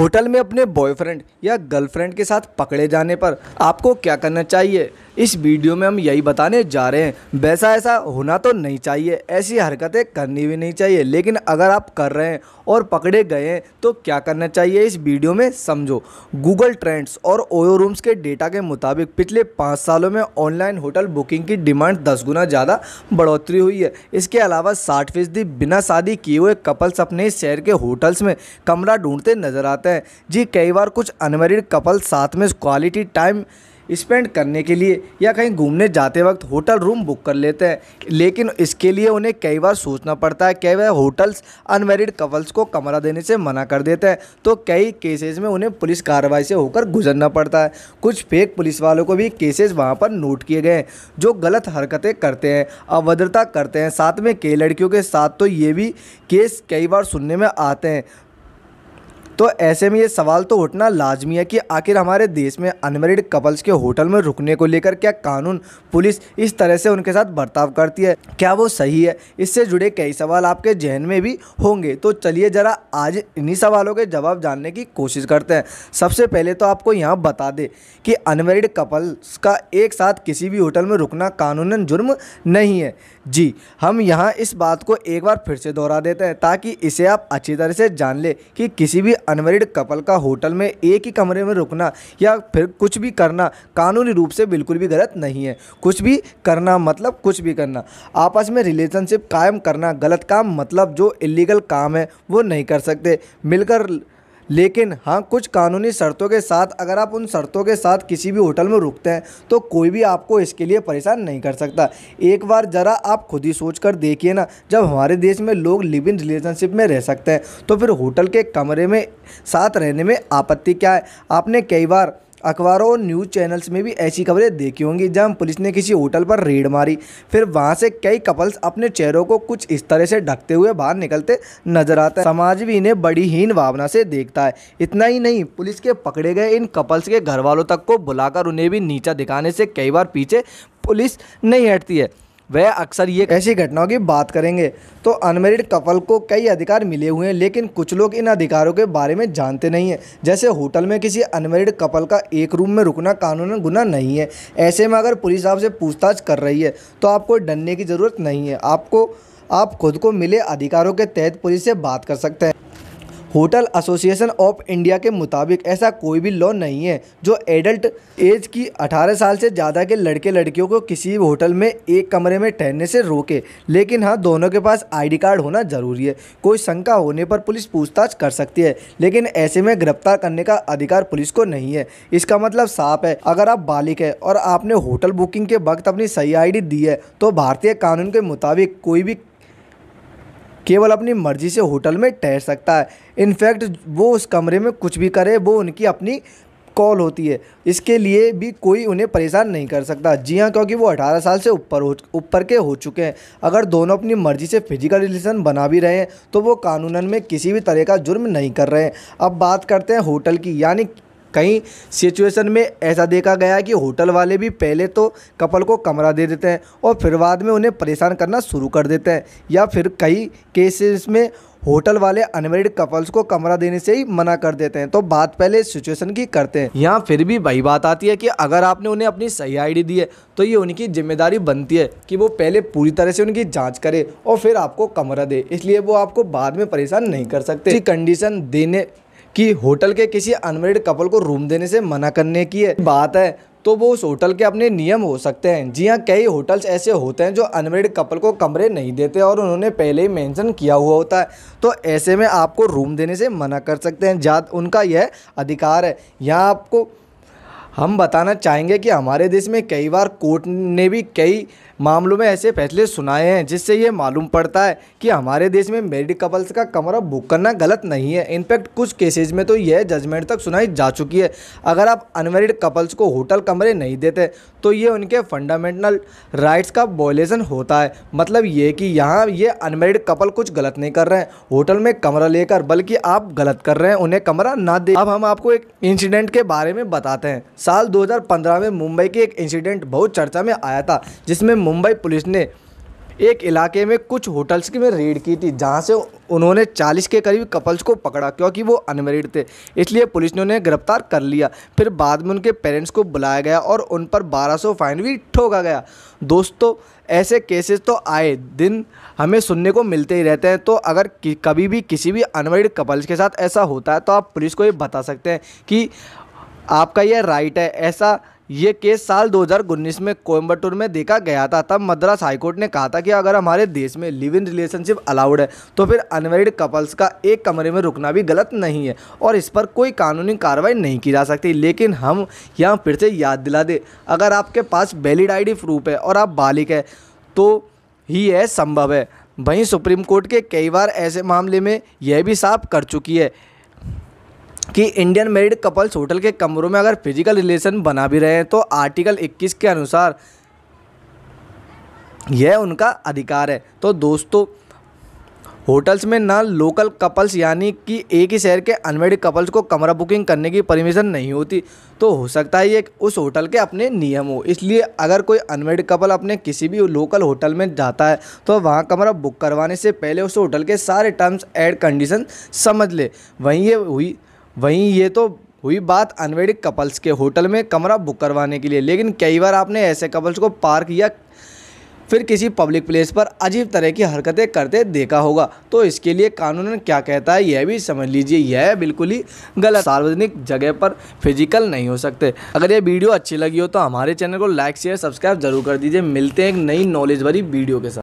Hotel में अपने boyfriend या गर्लफ्रेंड के साथ पकड़े जाने पर आपको क्या करना चाहिए इस वीडियो में हम यही बताने जा रहे हैं वैसा ऐसा होना तो नहीं चाहिए ऐसी हरकतें करनी भी नहीं चाहिए लेकिन अगर आप कर रहे हैं और पकड़े गए हैं तो क्या करना चाहिए इस वीडियो में समझो गूगल ट्रेंड्स और ओयो रूम्स के डेटा के मुताबिक पिछले पाँच सालों में ऑनलाइन होटल बुकिंग की डिमांड दस गुना ज़्यादा बढ़ोतरी हुई है इसके अलावा साठ फीसदी बिना शादी किए हुए कपल्स अपने शहर के होटल्स में कमरा ढूंढते नजर आते हैं जी कई बार कुछ अनमेरिड कपल साथ में क्वालिटी टाइम स्पेंड करने के लिए या कहीं घूमने जाते वक्त होटल रूम बुक कर लेते हैं लेकिन इसके लिए उन्हें कई बार सोचना पड़ता है कई बार होटल्स अनमेरिड कपल्स को कमरा देने से मना कर देते हैं तो कई केसेस में उन्हें पुलिस कार्रवाई से होकर गुजरना पड़ता है कुछ फेक पुलिस वालों को भी केसेस वहाँ पर नोट किए गए हैं जो गलत हरकतें करते हैं अभद्रता करते हैं साथ में कई लड़कियों के साथ तो ये भी केस कई बार सुनने में आते हैं तो ऐसे में ये सवाल तो उठना लाजमी है कि आखिर हमारे देश में अनमेरिड कपल्स के होटल में रुकने को लेकर क्या कानून पुलिस इस तरह से उनके साथ बर्ताव करती है क्या वो सही है इससे जुड़े कई सवाल आपके जहन में भी होंगे तो चलिए ज़रा आज इन्हीं सवालों के जवाब जानने की कोशिश करते हैं सबसे पहले तो आपको यहाँ बता दें कि अनमेरिड कपल्स का एक साथ किसी भी होटल में रुकना कानूनन जुर्म नहीं है जी हम यहाँ इस बात को एक बार फिर से दोहरा देते हैं ताकि इसे आप अच्छी तरह से जान लें कि किसी भी अनमेरिड कपल का होटल में एक ही कमरे में रुकना या फिर कुछ भी करना कानूनी रूप से बिल्कुल भी गलत नहीं है कुछ भी करना मतलब कुछ भी करना आपस में रिलेशनशिप कायम करना गलत काम मतलब जो इलीगल काम है वो नहीं कर सकते मिलकर लेकिन हाँ कुछ कानूनी शर्तों के साथ अगर आप उन शर्तों के साथ किसी भी होटल में रुकते हैं तो कोई भी आपको इसके लिए परेशान नहीं कर सकता एक बार ज़रा आप खुद ही सोच कर देखिए ना जब हमारे देश में लोग लिव इन रिलेशनशिप में रह सकते हैं तो फिर होटल के कमरे में साथ रहने में आपत्ति क्या है आपने कई बार अखबारों और न्यूज़ चैनल्स में भी ऐसी खबरें देखी होंगी जहां पुलिस ने किसी होटल पर रेड मारी फिर वहां से कई कपल्स अपने चेहरों को कुछ इस तरह से ढकते हुए बाहर निकलते नजर आते हैं समाज भी इन्हें बड़ी हीन भावना से देखता है इतना ही नहीं पुलिस के पकड़े गए इन कपल्स के घर वालों तक को बुलाकर उन्हें भी नीचा दिखाने से कई बार पीछे पुलिस नहीं हटती है वह अक्सर ये ऐसी घटनाओं की बात करेंगे तो अनमेरिड कपल को कई अधिकार मिले हुए हैं लेकिन कुछ लोग इन अधिकारों के बारे में जानते नहीं हैं जैसे होटल में किसी अनमेरिड कपल का एक रूम में रुकना कानूनन गुना नहीं है ऐसे में अगर पुलिस आपसे पूछताछ कर रही है तो आपको डरने की ज़रूरत नहीं है आपको आप खुद को मिले अधिकारों के तहत पुलिस से बात कर सकते हैं होटल एसोसिएशन ऑफ इंडिया के मुताबिक ऐसा कोई भी लॉ नहीं है जो एडल्ट एज की 18 साल से ज़्यादा के लड़के लड़कियों को किसी भी होटल में एक कमरे में ठहरने से रोके लेकिन हाँ दोनों के पास आईडी कार्ड होना ज़रूरी है कोई शंका होने पर पुलिस पूछताछ कर सकती है लेकिन ऐसे में गिरफ्तार करने का अधिकार पुलिस को नहीं है इसका मतलब साफ है अगर आप बालिक है और आपने होटल बुकिंग के वक्त अपनी सही आई दी है तो भारतीय कानून के मुताबिक कोई भी केवल अपनी मर्ज़ी से होटल में ठहर सकता है इनफैक्ट वो उस कमरे में कुछ भी करे वो उनकी अपनी कॉल होती है इसके लिए भी कोई उन्हें परेशान नहीं कर सकता जी हाँ क्योंकि वो 18 साल से ऊपर हो ऊपर के हो चुके हैं अगर दोनों अपनी मर्ज़ी से फिजिकल रिलेशन बना भी रहे हैं तो वो कानूनन में किसी भी तरह का जुर्म नहीं कर रहे हैं अब बात करते हैं होटल की यानी कई सिचुएशन में ऐसा देखा गया है कि होटल वाले भी पहले तो कपल को कमरा दे देते हैं और फिर बाद में उन्हें परेशान करना शुरू कर देते हैं या फिर कई केसेस में होटल वाले अनमेरिड कपल्स को कमरा देने से ही मना कर देते हैं तो बात पहले सिचुएशन की करते हैं यहाँ फिर भी वही बात आती है कि अगर आपने उन्हें अपनी सही आईडी दी है तो ये उनकी जिम्मेदारी बनती है कि वो पहले पूरी तरह से उनकी जांच करे और फिर आपको कमरा दे इसलिए वो आपको बाद में परेशान नहीं कर सकते कंडीशन देने कि होटल के किसी अनमेरिड कपल को रूम देने से मना करने की है। बात है तो वो उस होटल के अपने नियम हो सकते हैं जी हाँ कई होटल्स ऐसे होते हैं जो अनमेरिड कपल को कमरे नहीं देते और उन्होंने पहले ही मेंशन किया हुआ होता है तो ऐसे में आपको रूम देने से मना कर सकते हैं जात उनका यह अधिकार है यहाँ आपको हम बताना चाहेंगे कि हमारे देश में कई बार कोर्ट ने भी कई मामलों में ऐसे फैसले सुनाए हैं जिससे ये मालूम पड़ता है कि हमारे देश में मेरिड कपल्स का कमरा बुक करना गलत नहीं है इनफैक्ट कुछ केसेज में तो यह जजमेंट तक सुनाई जा चुकी है अगर आप अनमेरिड कपल्स को होटल कमरे नहीं देते तो ये उनके फंडामेंटल राइट्स का वॉयलेशन होता है मतलब ये कि यहाँ ये अनमेरिड कपल कुछ गलत नहीं कर रहे हैं होटल में कमरा लेकर बल्कि आप गलत कर रहे हैं उन्हें कमरा ना दे अब हम आपको एक इंसिडेंट के बारे में बताते हैं साल 2015 में मुंबई के एक इंसिडेंट बहुत चर्चा में आया था जिसमें मुंबई पुलिस ने एक इलाके में कुछ होटल्स की में रेड की थी जहां से उन्होंने 40 के करीब कपल्स को पकड़ा क्योंकि वो अनमेरिड थे इसलिए पुलिस ने उन्हें गिरफ्तार कर लिया फिर बाद में उनके पेरेंट्स को बुलाया गया और उन पर 1200 फाइन भी ठोका गया दोस्तों ऐसे केसेस तो आए दिन हमें सुनने को मिलते ही रहते हैं तो अगर कभी भी किसी भी अनमेरिड कपल्स के साथ ऐसा होता है तो आप पुलिस को ये बता सकते हैं कि आपका यह राइट है ऐसा ये केस साल 2019 में कोयम्बटूर में देखा गया था तब मद्रास हाईकोर्ट ने कहा था कि अगर हमारे देश में लिव इन रिलेशनशिप अलाउड है तो फिर अनमेरिड कपल्स का एक कमरे में रुकना भी गलत नहीं है और इस पर कोई कानूनी कार्रवाई नहीं की जा सकती लेकिन हम यहाँ फिर से याद दिला दें अगर आपके पास वैलिड आई प्रूफ है और आप बालिक है तो ही यह संभव है वहीं सुप्रीम कोर्ट के कई बार ऐसे मामले में यह भी साफ कर चुकी है कि इंडियन मैरिड कपल्स होटल के कमरों में अगर फिजिकल रिलेशन बना भी रहे हैं तो आर्टिकल 21 के अनुसार यह उनका अधिकार है तो दोस्तों होटल्स में ना लोकल कपल्स यानी कि एक ही शहर के अनमेरिड कपल्स को कमरा बुकिंग करने की परमिशन नहीं होती तो हो सकता है ये उस होटल के अपने नियम हो इसलिए अगर कोई अनमेरिड कपल अपने किसी भी लोकल होटल में जाता है तो वहाँ कमरा बुक करवाने से पहले उस होटल के सारे टर्म्स एंड कंडीशन समझ ले वहीं ये हुई वहीं ये तो हुई बात अनवेडिड कपल्स के होटल में कमरा बुक करवाने के लिए लेकिन कई बार आपने ऐसे कपल्स को पार्क या फिर किसी पब्लिक प्लेस पर अजीब तरह की हरकतें करते देखा होगा तो इसके लिए कानून क्या कहता है यह भी समझ लीजिए यह बिल्कुल ही गलत सार्वजनिक जगह पर फिजिकल नहीं हो सकते अगर यह वीडियो अच्छी लगी हो तो हमारे चैनल को लाइक शेयर सब्सक्राइब जरूर कर दीजिए मिलते हैं एक नई नॉलेज भरी वीडियो के साथ